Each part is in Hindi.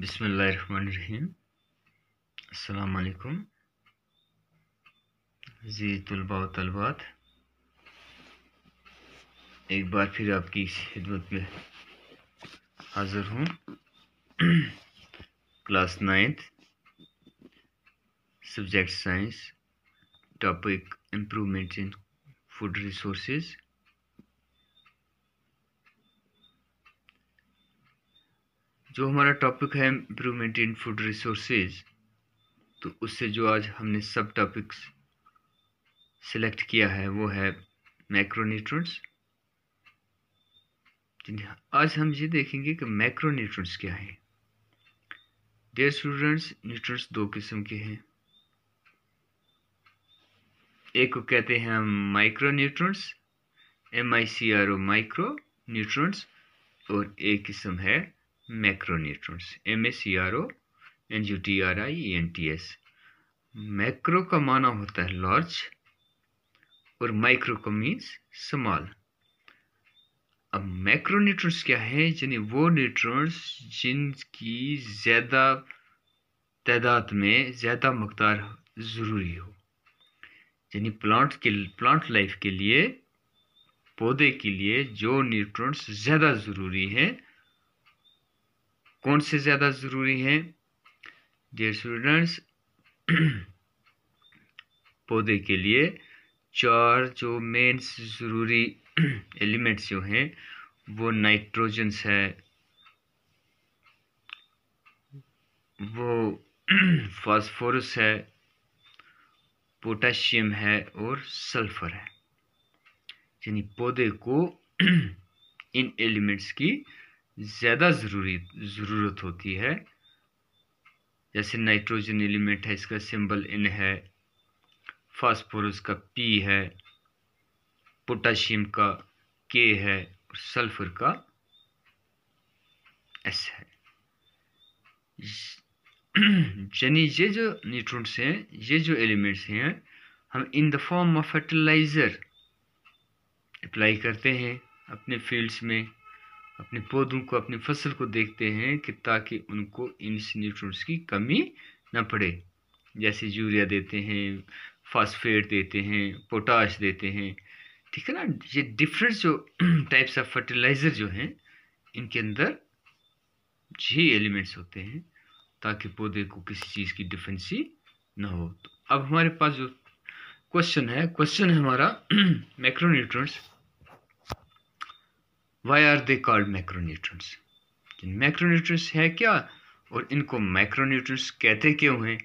बिसमीम अलकुम जी तलबा तलबात एक बार फिर आपकी खिदमत में हाज़िर हूँ class ninth subject science topic improvement in food resources जो हमारा टॉपिक है इम्प्रूवमेंट इन फूड रिसोर्सेज तो उससे जो आज हमने सब टॉपिक्स सेलेक्ट किया है वो है मैक्रोन्यूट्रंट्स आज हम ये देखेंगे कि मैक्रोन्यूट्रंट्स क्या है डेयर स्टूडेंट्स न्यूट्रंट्स दो किस्म के हैं एक को कहते हैं हम micro nutrients M I C R O micro nutrients और एक किस्म है macronutrients M A C R O N U T R I N T S macro का माना होता है लार्ज और माइक्रो का मीन्स स्मॉल अब मैक्रो न्यूट्रॉन्स क्या है यानी वो न्यूट्रॉन्स जिनकी ज़्यादा तादाद में ज़्यादा मकदार ज़रूरी हो यानी प्लांट के प्लांट लाइफ के लिए पौधे के लिए जो न्यूट्रॉन्स ज़्यादा ज़रूरी हैं कौन से ज़्यादा ज़रूरी हैं डियर स्टूडेंट्स पौधे के लिए चार जो मेन ज़रूरी एलिमेंट्स जो हैं वो नाइट्रोजन्स है वो फास्फोरस है पोटेशियम है और सल्फर है यानी पौधे को इन एलिमेंट्स की ज़्यादा ज़रूरी ज़रूरत होती है जैसे नाइट्रोजन एलिमेंट है इसका सिंबल इन है फास्फोरस का पी है पोटाशियम का के है और सल्फर का एस है यानी ये जो न्यूट्रंट्स हैं ये जो एलिमेंट्स हैं हम in the form of fertiliser apply करते हैं अपने फील्ड्स में अपने पौधों को अपनी फसल को देखते हैं कि ताकि उनको इन न्यूट्रंस की कमी ना पड़े जैसे यूरिया देते हैं फास्फेट देते हैं पोटाश देते हैं ठीक है ना ये डिफरेंट जो टाइप्स ऑफ फर्टिलाइज़र जो हैं इनके अंदर जी एलिमेंट्स होते हैं ताकि पौधे को किसी चीज़ की डिफेंसी ना हो तो अब हमारे पास जो क्वेश्चन है क्वेश्चन है हमारा macronutrients why are they called macronutrients macronutrients है क्या और इनको मैक्रोन्यूट्रंस कहते क्यों हैं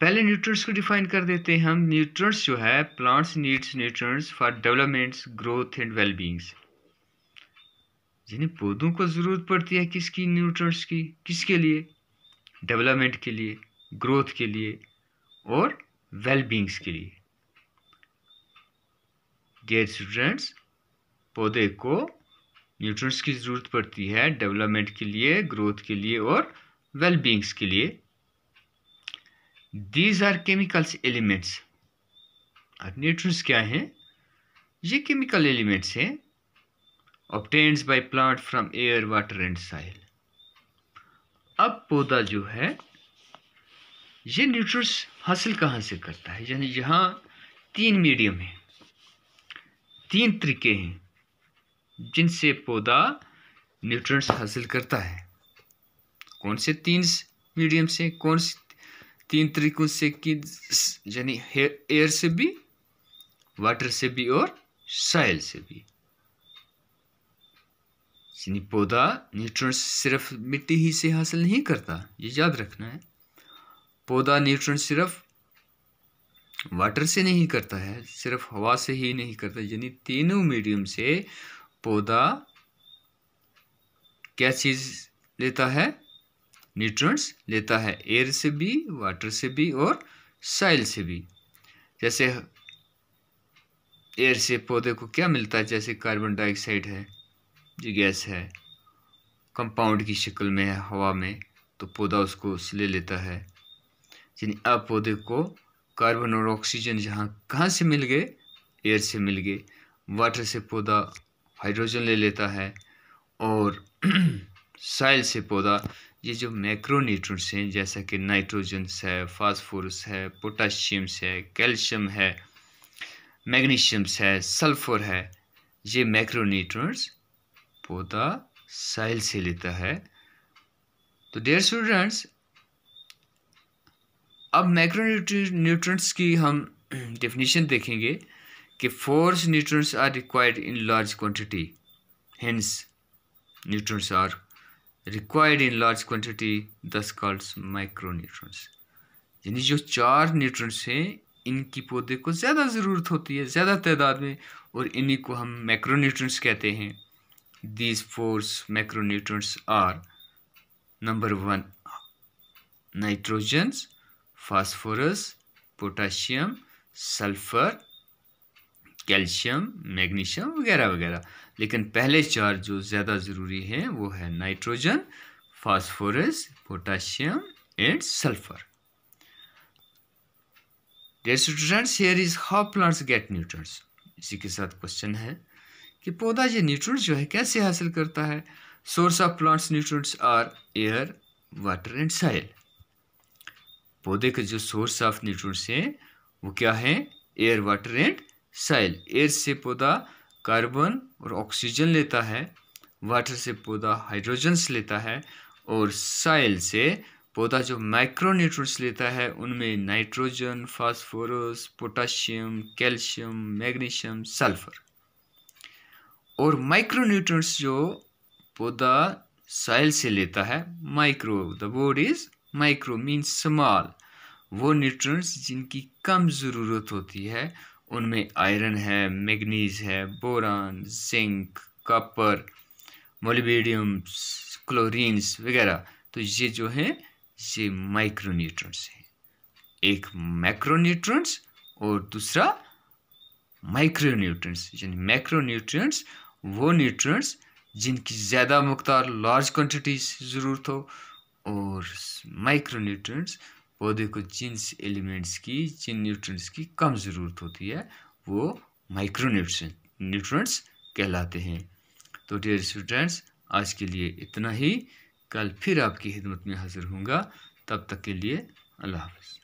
पहले न्यूट्रंस को डिफाइन कर देते हैं हम न्यूट्रंस जो है plants needs nutrients for developments growth and wellbeings जिन्हें पौधों को ज़रूरत पड़ती है किसकी न्यूट्रंस की किसके लिए डेवलपमेंट के लिए ग्रोथ के लिए और वेलबींग्स के लिए डियर स्टूडेंट्स पौधे को न्यूट्रंस की ज़रूरत पड़ती है डेवलपमेंट के लिए ग्रोथ के लिए और वेलबींग्स के लिए दीज आर केमिकल्स एलिमेंट्स और न्यूट्रंस क्या हैं ये केमिकल एलिमेंट्स हैं obtains by plant from air water and soil अब पौधा जो है ये न्यूट्रंस हासिल कहाँ से करता है यानी यहाँ तीन मीडियम हैं तीन तरीके हैं जिनसे पौधा न्यूट्रिएंट्स हासिल करता है कौन से तीन मीडियम से कौन से तीन तरीकों से कि यानी एयर से भी वाटर से भी और साइल से भी यानी पौधा न्यूट्रंस सिर्फ मिट्टी ही से हासिल नहीं करता ये याद रखना है पौधा न्यूट्रंस सिर्फ वाटर से नहीं करता है सिर्फ हवा से ही नहीं करता यानी तीनों मीडियम से पौधा क्या चीज़ लेता है न्यूट्रंट्स लेता है एयर से भी वाटर से भी और साइल से भी जैसे एयर से पौधे को क्या मिलता है जैसे कार्बन डाइऑक्साइड है जो गैस है कंपाउंड की शक्ल में है हवा में तो पौधा उसको ले लेता है यानी अब पौधे को कार्बन और ऑक्सीजन जहाँ कहाँ से मिल गए एयर से मिल गए वाटर से पौधा हाइड्रोजन ले लेता है और साइल से पौधा ये जो मैक्रो न्यूट्रंट्स हैं जैसा कि नाइट्रोजन्स है फास्फोरस है पोटाशियम्स है कैल्शियम है मैग्नीशियम्स है सल्फर है ये मैक्रो न्यूट्रंट्स पौधा साइल से लेता है तो डेयर स्टूडेंट्स अब मैक्रो न्यूट्रंट्स की हम डेफिनेशन देखेंगे कि four nutrients are required in large quantity hence nutrients are required in large quantity thus calls micro nutrients यानी जो चार न्यूट्रॉन्स हैं इनकी पौधे को ज़्यादा ज़रूरत होती है ज़्यादा तादाद में और इन्हीं को हम माइक्रो न्यूट्रंस कहते हैं these four micro nutrients are number one nitrogens phosphorus potassium sulphur calcium magnesium वगैरह वगैरह लेकिन पहले चार जो ज़्यादा ज़रूरी है वो है nitrogen phosphorus potassium and sulphur dear students here is how plants get nutrients इसी के साथ क्वेश्चन है कि पौधा ये न्यूट्रंट्स जो है कैसे हासिल करता है source of plants nutrients are air water and soil पौधे के जो सोर्स ऑफ न्यूट्रंट्स हैं वो क्या है air water and soil air से पौधा कार्बन और ऑक्सीजन लेता है वाटर से पौधा हाइड्रोजन्स लेता है और साइल से पौधा जो माइक्रोन्यूट्रंस लेता है उनमें nitrogen phosphorus potassium calcium magnesium sulphur और माइक्रोन्यूट्रंस जो पौधा साइल से लेता है micro the word is micro means small वो न्यूट्रंस जिनकी कम ज़रूरत होती है उनमें आयरन है मैग्नीज है boron zinc copper molybdenums chlorines वगैरह तो ये जो है ये माइक्रोन्यूट्रंट्स हैं एक मैक्रोन्यूट्रंट्स और दूसरा माइक्रोन्यूट्रंट्स यानी मैक्रोन्यूट्रंट्स वो न्यूट्रंट्स जिनकी ज़्यादा मकदार लार्ज क्वान्टिटीज ज़रूरत हो और माइक्रोन्यूट्रंट्स पौधे को जिन एलिमेंट्स की जिन न्यूट्रंट्स की कम ज़रूरत होती है वो माइक्रो न्यूट्रंट्स कहलाते हैं तो डियर स्टूडेंट्स आज के लिए इतना ही कल फिर आपकी खिदमत में हाज़िर होंगे तब तक के लिए अल्लाह हाफ़